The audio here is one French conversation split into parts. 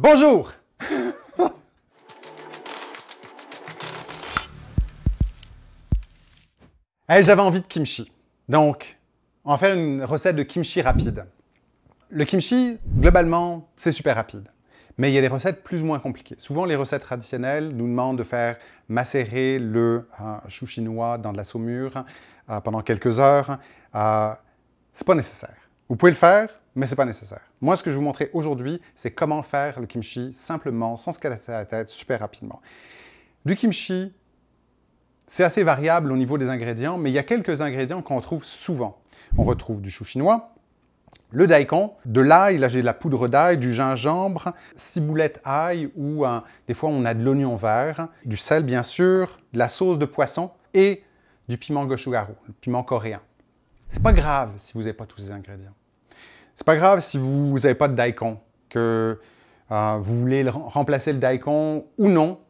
Bonjour! j'avais envie de kimchi. Donc, on va faire une recette de kimchi rapide. Le kimchi, globalement, c'est super rapide. Mais il y a des recettes plus ou moins compliquées. Souvent, les recettes traditionnelles nous demandent de faire macérer le euh, chou chinois dans de la saumure euh, pendant quelques heures. n'est euh, c'est pas nécessaire. Vous pouvez le faire, mais n'est pas nécessaire. Moi, ce que je vais vous montrer aujourd'hui, c'est comment faire le kimchi simplement, sans se casser la tête, super rapidement. Du kimchi, c'est assez variable au niveau des ingrédients, mais il y a quelques ingrédients qu'on retrouve souvent. On retrouve du chou chinois, le daikon, de l'ail, là j'ai de la poudre d'ail, du gingembre, ciboulette ail ou des fois on a de l'oignon vert, du sel bien sûr, de la sauce de poisson et du piment gochugaru, le piment coréen. C'est pas grave si vous n'avez pas tous ces ingrédients. C'est pas grave si vous n'avez pas de daikon, que euh, vous voulez remplacer le daikon ou non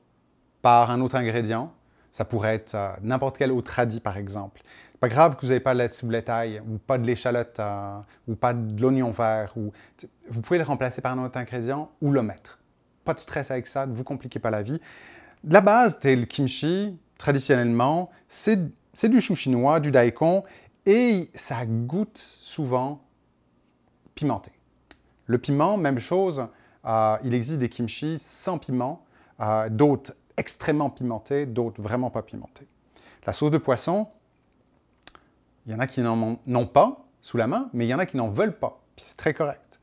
par un autre ingrédient. Ça pourrait être euh, n'importe quel autre radis, par exemple. C'est pas grave que vous n'avez pas de la ciboulette ou pas de l'échalote, euh, ou pas de l'oignon vert. Ou... Vous pouvez le remplacer par un autre ingrédient ou le mettre. Pas de stress avec ça, ne vous compliquez pas la vie. La base, c'est le kimchi, traditionnellement, c'est du chou chinois, du daikon, et ça goûte souvent pimenté. Le piment, même chose, euh, il existe des kimchi sans piment, euh, d'autres extrêmement pimentés, d'autres vraiment pas pimentés. La sauce de poisson, il y en a qui n'en ont pas sous la main, mais il y en a qui n'en veulent pas, c'est très correct.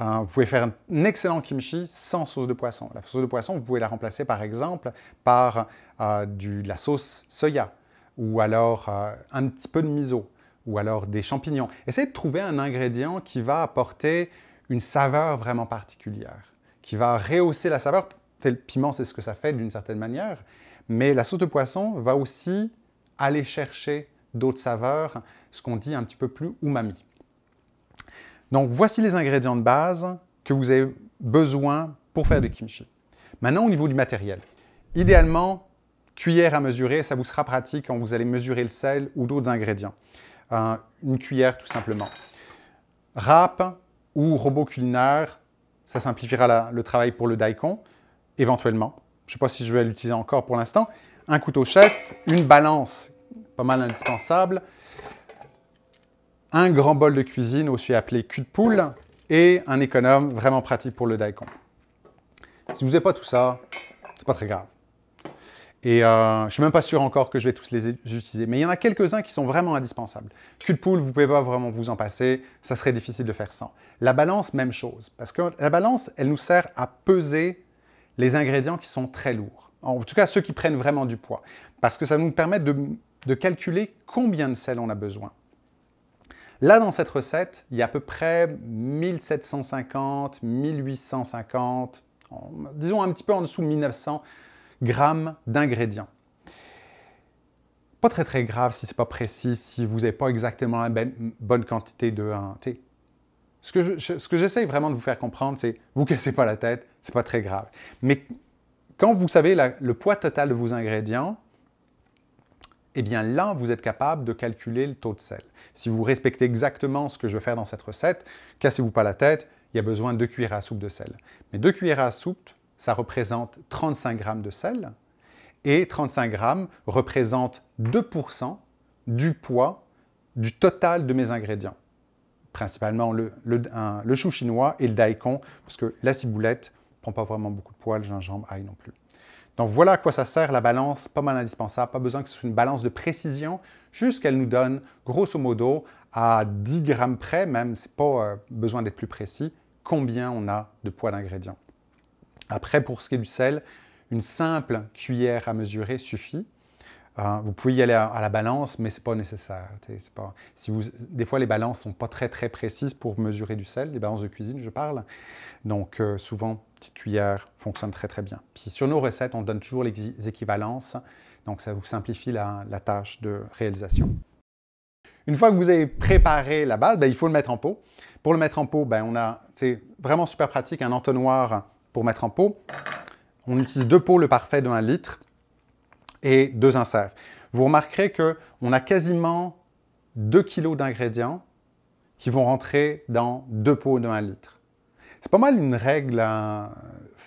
Euh, vous pouvez faire un excellent kimchi sans sauce de poisson. La sauce de poisson, vous pouvez la remplacer par exemple par du, de la sauce soya ou alors un petit peu de miso ou alors des champignons. Essayez de trouver un ingrédient qui va apporter une saveur vraiment particulière, qui va rehausser la saveur. Le piment, c'est ce que ça fait d'une certaine manière, mais la sauce de poisson va aussi aller chercher d'autres saveurs, ce qu'on dit un petit peu plus umami. Donc voici les ingrédients de base que vous avez besoin pour faire du kimchi. Maintenant, au niveau du matériel. Idéalement, cuillère à mesurer, ça vous sera pratique quand vous allez mesurer le sel ou d'autres ingrédients une cuillère tout simplement. Râpe ou robot culinaire, ça simplifiera le travail pour le daikon, éventuellement. Je ne sais pas si je vais l'utiliser encore pour l'instant. Un couteau chef, une balance, pas mal indispensable. Un grand bol de cuisine, aussi appelé cul de poule, et un économe vraiment pratique pour le daikon. Si vous n'avez pas tout ça, c'est pas très grave. Et euh, je ne suis même pas sûr encore que je vais tous les utiliser. Mais il y en a quelques-uns qui sont vraiment indispensables. Cul vous pouvez pas vraiment vous en passer. Ça serait difficile de faire sans. La balance, même chose. Parce que la balance, elle nous sert à peser les ingrédients qui sont très lourds. En tout cas, ceux qui prennent vraiment du poids. Parce que ça nous permet de, de calculer combien de sel on a besoin. Là, dans cette recette, il y a à peu près 1750, 1850, disons un petit peu en dessous 1900 grammes d'ingrédients. Pas très très grave si c'est pas précis, si vous n'avez pas exactement la ben, bonne quantité de... thé. ce que, j'essaye vraiment de vous faire comprendre, c'est vous cassez pas la tête, c'est pas très grave. Mais quand vous savez le poids total de vos ingrédients, eh bien là, vous êtes capable de calculer le taux de sel. Si vous respectez exactement ce que je vais faire dans cette recette, cassez-vous pas la tête, il y a besoin de deux cuillères à soupe de sel. Mais deux cuillères à soupe ça représente 35 grammes de sel, et 35 grammes représente 2% du poids du total de mes ingrédients. Principalement le, chou chinois et le daikon, parce que la ciboulette ne prend pas vraiment beaucoup de poids, le gingembre, aille non plus. Donc voilà à quoi ça sert la balance, pas mal indispensable, pas besoin que ce soit une balance de précision, juste qu'elle nous donne, grosso modo, à 10 grammes près, même, c'est pas euh, besoin d'être plus précis, combien on a de poids d'ingrédients. Après, pour ce qui est du sel, une simple cuillère à mesurer suffit. Euh, vous pouvez y aller à, la balance, mais ce n'est pas nécessaire. si vous, des fois, les balances ne sont pas très, très précises pour mesurer du sel, les balances de cuisine, je parle. Donc, souvent, euh, souvent, petite cuillère fonctionne très, très bien. Puis sur nos recettes, on donne toujours les équivalences, donc ça vous simplifie la, tâche de réalisation. Une fois que vous avez préparé la base, ben, il faut le mettre en pot. Pour le mettre en pot, c'est ben, on a vraiment super pratique un entonnoir pour mettre en pot. On utilise deux pots le parfait de 1 litre et deux inserts. Vous remarquerez que on a quasiment 2 kg d'ingrédients qui vont rentrer dans deux pots de 1 litre. C'est pas mal une règle euh,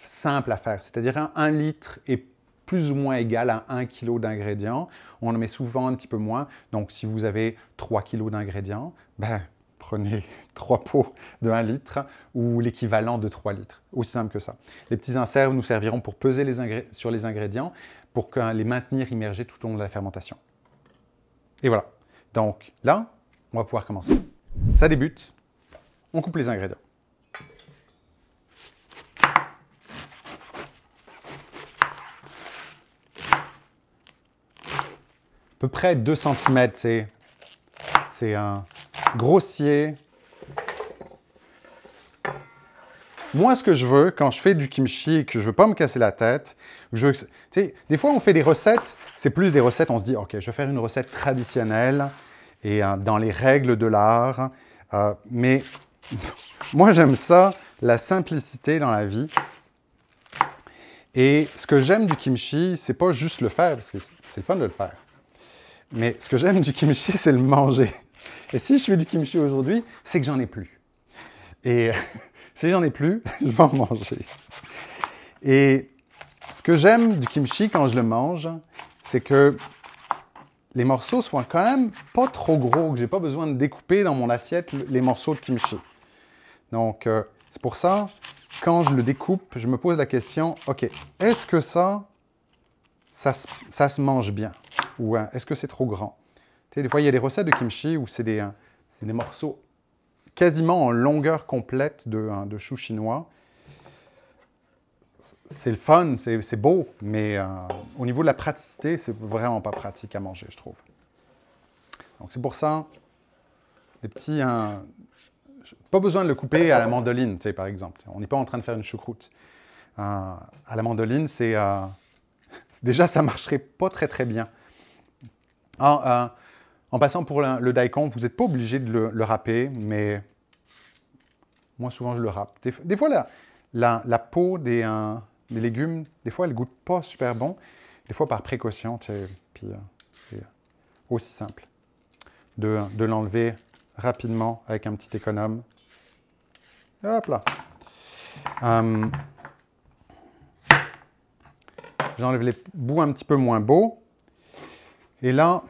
simple à faire, c'est-à-dire 1 litre est plus ou moins égal à 1 kg d'ingrédients. On en met souvent un petit peu moins, donc si vous avez 3 kg d'ingrédients, ben, prenez trois pots de 1 litre ou l'équivalent de 3 litres. Aussi simple que ça. Les petits inserts nous serviront pour peser les sur les ingrédients pour hein, les maintenir immergés tout au long de la fermentation. Et voilà. Donc là, on va pouvoir commencer. Ça débute. On coupe les ingrédients. À peu près 2 cm, c'est un grossier. Moi, ce que je veux quand je fais du kimchi et que je veux pas me casser la tête, je des fois on fait des recettes, c'est plus des recettes, on se dit, OK, je vais faire une recette traditionnelle et euh, dans les règles de l'art. Euh, mais moi, j'aime ça, la simplicité dans la vie. Et ce que j'aime du kimchi, c'est pas juste le faire, parce que c'est fun de le faire. Mais ce que j'aime du kimchi, c'est le manger. Et si je fais du kimchi aujourd'hui, c'est que j'en ai plus. Et si j'en ai plus, je vais en manger. Et ce que j'aime du kimchi quand je le mange, c'est que les morceaux soient quand même pas trop gros, que j'ai pas besoin de découper dans mon assiette les morceaux de kimchi. Donc, euh, c'est pour ça, quand je le découpe, je me pose la question, OK, est-ce que ça, ça, se mange bien? Ou hein, est-ce que c'est trop grand? des fois, il y a des recettes de kimchi où c'est des, euh, des, morceaux quasiment en longueur complète de, hein, de chou chinois. C'est le fun, c'est beau, mais euh, au niveau de la praticité, c'est vraiment pas pratique à manger, je trouve. Donc c'est pour ça, des petits... Hein, pas besoin de le couper à la mandoline, par exemple. On n'est pas en train de faire une choucroute. Euh, à la mandoline, c'est... déjà, ça marcherait pas très, très bien. Alors, ah, en passant pour le, daikon, vous n'êtes pas obligé de le, râper, mais moi souvent je le râpe. Des, fois, la, peau euh, des, légumes, des fois elle ne goûte pas super bon. Des fois par précaution, euh, c'est aussi simple de, l'enlever rapidement avec un petit économe. Hop là. Hum. J'enlève les bouts un petit peu moins beaux. Et là,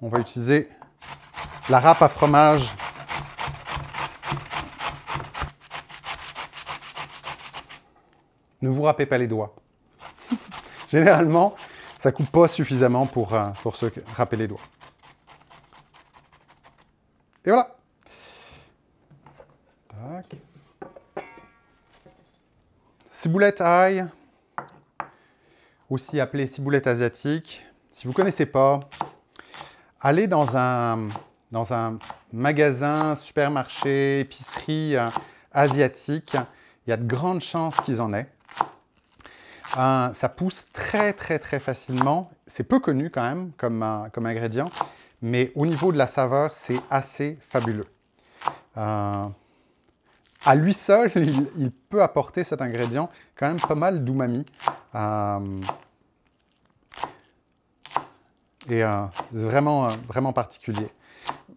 on va utiliser la râpe à fromage. Ne vous râpez pas les doigts. Généralement, ça ne coupe pas suffisamment pour, euh, pour se râper les doigts. Et voilà. Tac. Ciboulette ail, aussi appelée ciboulette asiatique. Si vous ne connaissez pas, aller dans un, dans un magasin, supermarché, épicerie euh, asiatique, il y a de grandes chances qu'ils en aient. Euh, ça pousse très très très facilement. C'est peu connu quand même comme, euh, comme ingrédient, mais au niveau de la saveur, c'est assez fabuleux. à lui seul, il, il, peut apporter cet ingrédient quand même pas mal d'umami. Et c'est euh, vraiment, euh, vraiment particulier.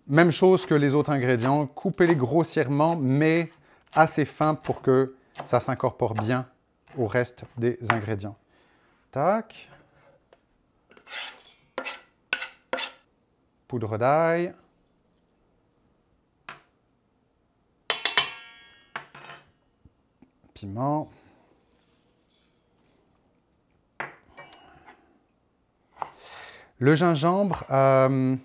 Même chose que les autres ingrédients, coupez-les grossièrement, mais assez fin pour que ça s'incorpore bien au reste des ingrédients. Tac. Poudre d'ail. Piment. Le gingembre, euh,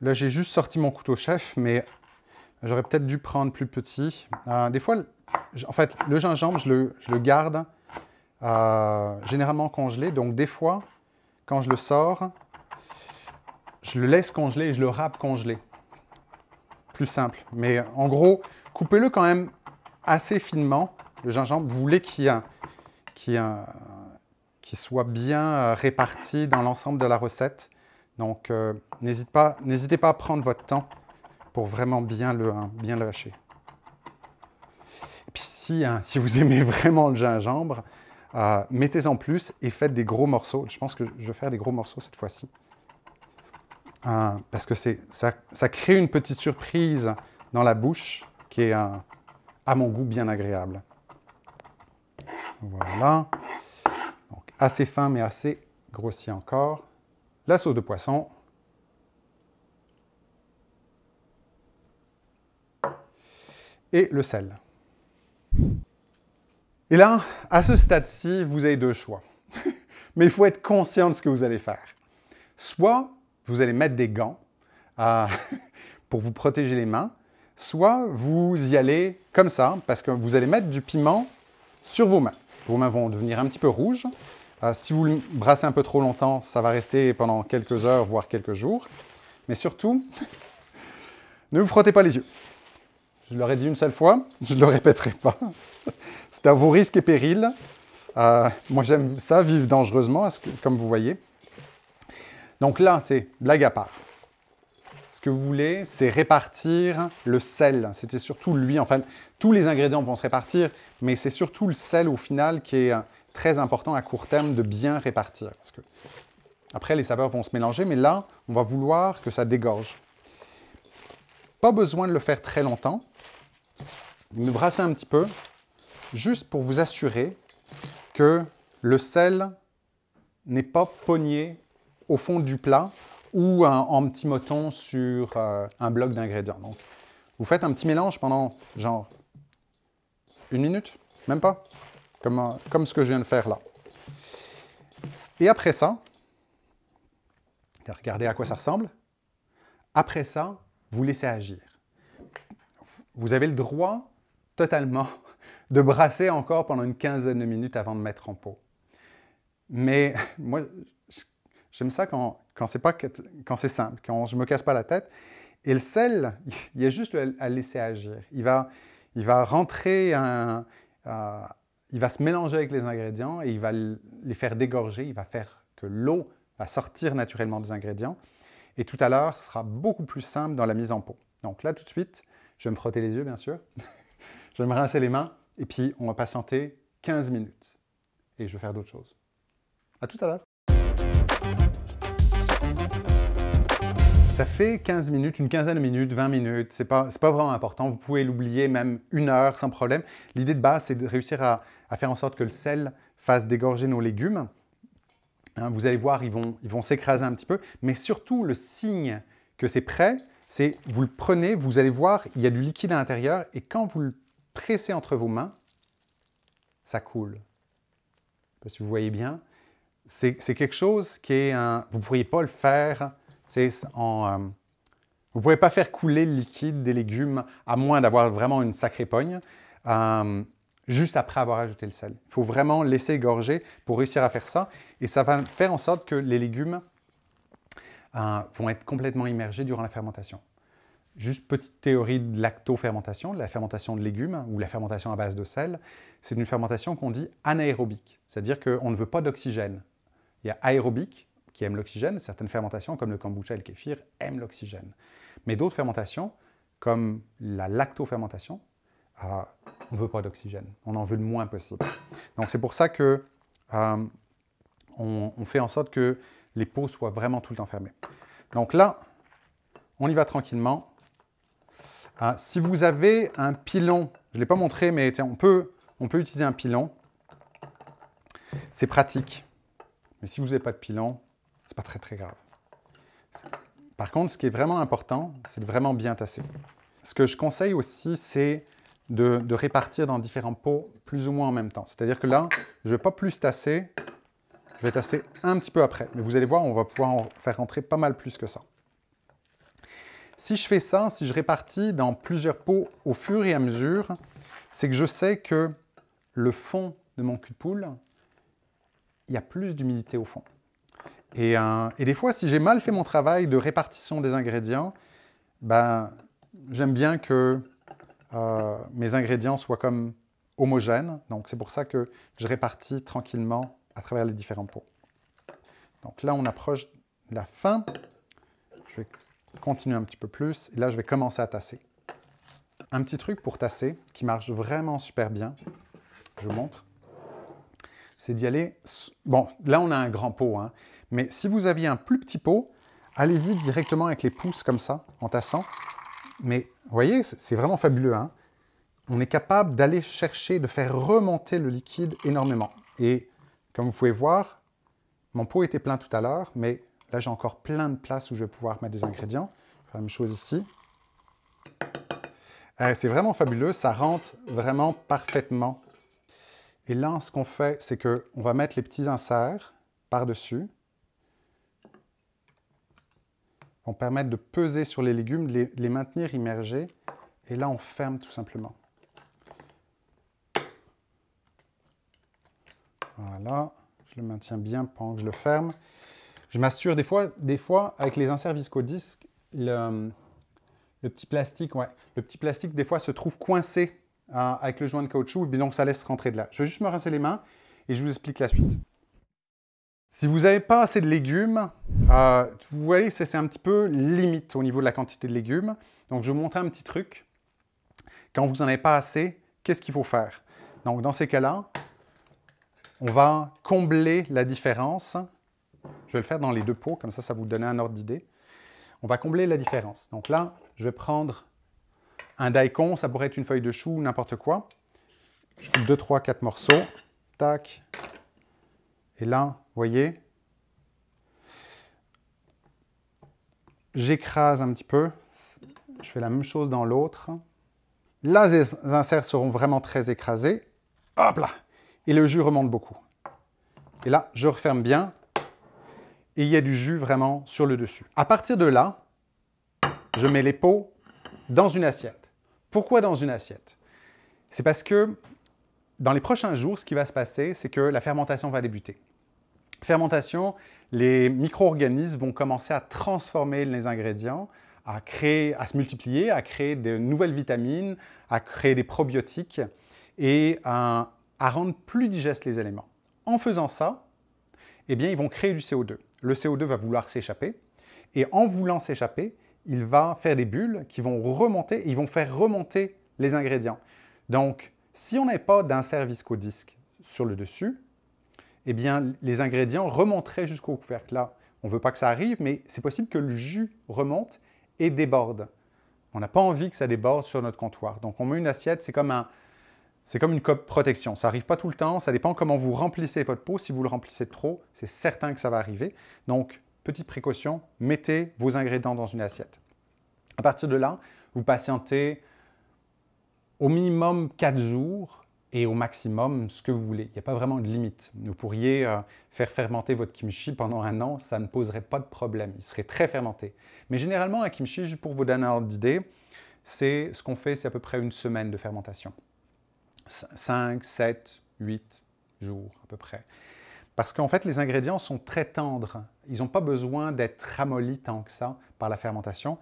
là j'ai juste sorti mon couteau chef, mais j'aurais peut-être dû prendre plus petit. Euh, des fois, en fait, le gingembre, je le, garde euh, généralement congelé. Donc des fois, quand je le sors, je le laisse congeler et je le râpe congelé. Plus simple. Mais en gros, coupez-le quand même assez finement, le gingembre. Vous voulez qu'il y ait, un qui soit bien euh, réparti dans l'ensemble de la recette. Donc euh, n'hésitez pas, à prendre votre temps pour vraiment bien le, hein, bien le hacher. Et puis si, hein, si vous aimez vraiment le gingembre, euh, mettez-en plus et faites des gros morceaux. Je pense que je vais faire des gros morceaux cette fois-ci. parce que ça, ça, crée une petite surprise dans la bouche qui est, à mon goût, bien agréable. Voilà assez fin mais assez grossier encore, la sauce de poisson, et le sel. Et là, à ce stade-ci, vous avez deux choix. mais il faut être conscient de ce que vous allez faire. Soit vous allez mettre des gants euh, pour vous protéger les mains, soit vous y allez comme ça, parce que vous allez mettre du piment sur vos mains. Vos mains vont devenir un petit peu rouges, euh, si vous le brassez un peu trop longtemps, ça va rester pendant quelques heures, voire quelques jours. Mais surtout, ne vous frottez pas les yeux. Je l'aurais dit une seule fois, je ne le répéterai pas. C'est à vos risques et périls. Euh, moi, j'aime ça, vivre dangereusement, comme vous voyez. Donc là, blague à part. Ce que vous voulez, c'est répartir le sel. C'était surtout lui, enfin, tous les ingrédients vont se répartir, mais c'est surtout le sel au final qui est euh, très important à court terme de bien répartir. Parce que après, les saveurs vont se mélanger, mais là, on va vouloir que ça dégorge. Pas besoin de le faire très longtemps. Vous brassez un petit peu, juste pour vous assurer que le sel n'est pas pogné au fond du plat ou en petit moton sur euh, un bloc d'ingrédients. Donc, vous faites un petit mélange pendant genre une minute, même pas, euh, comme, ce que je viens de faire là. Et après ça, regardez à quoi ça ressemble. Après ça, vous laissez agir. Vous avez le droit totalement de brasser encore pendant une quinzaine de minutes avant de mettre en pot. Mais moi, j'aime ça quand, c'est, pas, quand c'est simple, quand je ne me casse pas la tête. Et le sel, il y a juste à laisser agir. Il va, il va rentrer un, un, euh, il va se mélanger avec les ingrédients et il va les faire dégorger, il va faire que l'eau va sortir naturellement des ingrédients. Et tout à l'heure, ce sera beaucoup plus simple dans la mise en pot. Donc là, tout de suite, je vais me frotter les yeux, bien sûr. je vais me rincer les mains et puis on va patienter 15 minutes. Et je vais faire d'autres choses. À tout à l'heure. Ça fait 15 minutes, une quinzaine de minutes, 20 minutes, c'est pas, pas vraiment important, vous pouvez l'oublier même une heure sans problème. L'idée de base, c'est de réussir à, faire en sorte que le sel fasse dégorger nos légumes. Hein, vous allez voir, ils vont ils vont s'écraser un petit peu, mais surtout le signe que c'est prêt, c'est vous le prenez, vous allez voir, il y a du liquide à l'intérieur et quand vous le pressez entre vos mains, ça coule. Je sais si vous voyez bien. C'est quelque chose qui est Vous ne pourriez pas le faire euh, vous ne pouvez pas faire couler le liquide des légumes à moins d'avoir vraiment une sacrée pogne. Euh, juste après avoir ajouté le sel. Il faut vraiment laisser gorger pour réussir à faire ça. Et ça va faire en sorte que les légumes euh, vont être complètement immergés durant la fermentation. Juste petite théorie de lactofermentation, de la fermentation de légumes ou la fermentation à base de sel, c'est une fermentation qu'on dit anaérobique, c'est-à-dire qu'on ne veut pas d'oxygène. Il y a aérobique, qui aiment l'oxygène. Certaines fermentations, comme le kombucha et le kéfir, aiment l'oxygène. Mais d'autres fermentations, comme la lactofermentation, fermentation ah, on ne veut pas d'oxygène. On en veut le moins possible. Donc c'est pour ça que euh, on, fait en sorte que les pots soient vraiment tout le temps fermés. Donc là, on y va tranquillement. Ah, si vous avez un pilon, je ne l'ai pas montré, mais on peut, on peut utiliser un pilon. C'est pratique. Mais si vous n'avez pas de pilon, c'est pas très très grave. Par contre, ce qui est vraiment important, c'est de vraiment bien tasser. Ce que je conseille aussi, c'est de, répartir dans différents pots plus ou moins en même temps. C'est-à-dire que là, je ne vais pas plus tasser, je vais tasser un petit peu après. Mais vous allez voir, on va pouvoir en faire rentrer pas mal plus que ça. Si je fais ça, si je répartis dans plusieurs pots au fur et à mesure, c'est que je sais que le fond de mon cul de poule, il y a plus d'humidité au fond. Euh, et, des fois, si j'ai mal fait mon travail de répartition des ingrédients, ben, j'aime bien que euh, mes ingrédients soient comme homogènes. Donc, c'est pour ça que je répartis tranquillement à travers les différents pots. Donc là, on approche la fin. Je vais continuer un petit peu plus. Et là, je vais commencer à tasser. Un petit truc pour tasser qui marche vraiment super bien, je vous montre, c'est d'y aller... Bon, là, on a un grand pot, hein, mais si vous aviez un plus petit pot, allez-y directement avec les pouces comme ça, en tassant. Mais vous voyez, c'est vraiment fabuleux. Hein On est capable d'aller chercher, de faire remonter le liquide énormément. Et comme vous pouvez voir, mon pot était plein tout à l'heure, mais là j'ai encore plein de place où je vais pouvoir mettre des ingrédients. Faire la même chose ici. Eh, c'est vraiment fabuleux, ça rentre vraiment parfaitement. Et là, ce qu'on fait, c'est qu'on va mettre les petits inserts par-dessus. permettre de peser sur les légumes, de les, maintenir immergés. Et là, on ferme tout simplement. Voilà, je le maintiens bien pendant que je le ferme. Je m'assure des fois, des fois, avec les inserts visco le, le petit plastique, ouais, le petit plastique des fois se trouve coincé hein, avec le joint de caoutchouc, et donc ça laisse rentrer de là. Je vais juste me rincer les mains et je vous explique la suite. Si vous n'avez pas assez de légumes, euh, vous voyez, c'est un petit peu limite au niveau de la quantité de légumes. Donc, je vais vous montrer un petit truc. Quand vous n'en avez pas assez, qu'est-ce qu'il faut faire? Donc, dans ces cas-là, on va combler la différence. Je vais le faire dans les deux pots, comme ça, ça vous donne un ordre d'idée. On va combler la différence. Donc là, je vais prendre un daikon, ça pourrait être une feuille de chou n'importe quoi. Je coupe 2, 3, 4 morceaux. Tac. Et là, voyez J'écrase un petit peu. Je fais la même chose dans l'autre. Là, les inserts seront vraiment très écrasés. Hop là Et le jus remonte beaucoup. Et là, je referme bien. Et il y a du jus vraiment sur le dessus. À partir de là, je mets les pots dans une assiette. Pourquoi dans une assiette C'est parce que dans les prochains jours, ce qui va se passer, c'est que la fermentation va débuter fermentation, les micro-organismes vont commencer à transformer les ingrédients, à, créer, à se multiplier, à créer de nouvelles vitamines, à créer des probiotiques et à, rendre plus digestes les éléments. En faisant ça, eh bien, ils vont créer du CO2. Le CO2 va vouloir s'échapper et en voulant s'échapper, il va faire des bulles qui vont remonter et ils vont faire remonter les ingrédients. Donc, si on n'est pas d'un service qu'au disque sur le dessus, eh bien, les ingrédients remonteraient jusqu'au couvercle. Là, on ne veut pas que ça arrive, mais c'est possible que le jus remonte et déborde. On n'a pas envie que ça déborde sur notre comptoir. Donc, on met une assiette, c'est comme, un, comme une protection. Ça n'arrive pas tout le temps, ça dépend comment vous remplissez votre peau. Si vous le remplissez trop, c'est certain que ça va arriver. Donc, petite précaution, mettez vos ingrédients dans une assiette. À partir de là, vous patientez au minimum 4 jours et au maximum ce que vous voulez. Il n'y a pas vraiment de limite. Vous pourriez euh, faire fermenter votre kimchi pendant un an, ça ne poserait pas de problème. Il serait très fermenté. Mais généralement, un kimchi, pour vous donner un ordre d'idée, c'est ce qu'on fait, c'est à peu près une semaine de fermentation. 5, 7, 8 jours à peu près. Parce qu'en fait, les ingrédients sont très tendres. Ils n'ont pas besoin d'être ramollis tant que ça par la fermentation.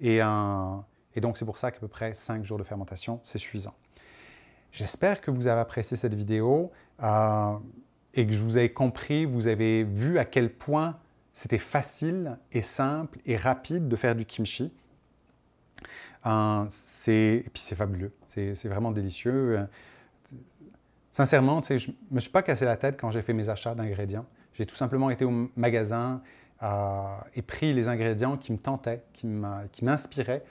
Et, euh, et donc, c'est pour ça qu'à peu près 5 jours de fermentation, c'est suffisant. J'espère que vous avez apprécié cette vidéo euh, et que je vous ai compris, vous avez vu à quel point c'était facile et simple et rapide de faire du kimchi. Euh, et puis c'est fabuleux, c'est, vraiment délicieux. Euh, sincèrement, je ne me suis pas cassé la tête quand j'ai fait mes achats d'ingrédients. J'ai tout simplement été au magasin et pris les ingrédients qui me tentaient, qui m'inspiraient.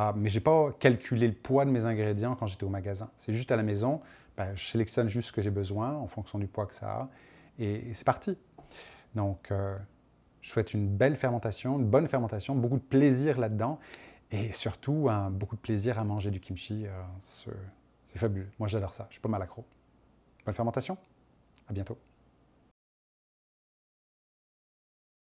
Ah, mais je n'ai pas calculé le poids de mes ingrédients quand j'étais au magasin. C'est juste à la maison, ben, je sélectionne juste ce que j'ai besoin en fonction du poids que ça a, et, c'est parti. Donc, euh, je souhaite une belle fermentation, une bonne fermentation, beaucoup de plaisir là-dedans, et surtout beaucoup de plaisir à manger du kimchi. Euh, c'est fabuleux. Moi, j'adore ça. Je suis pas mal accro. Bonne fermentation. À bientôt.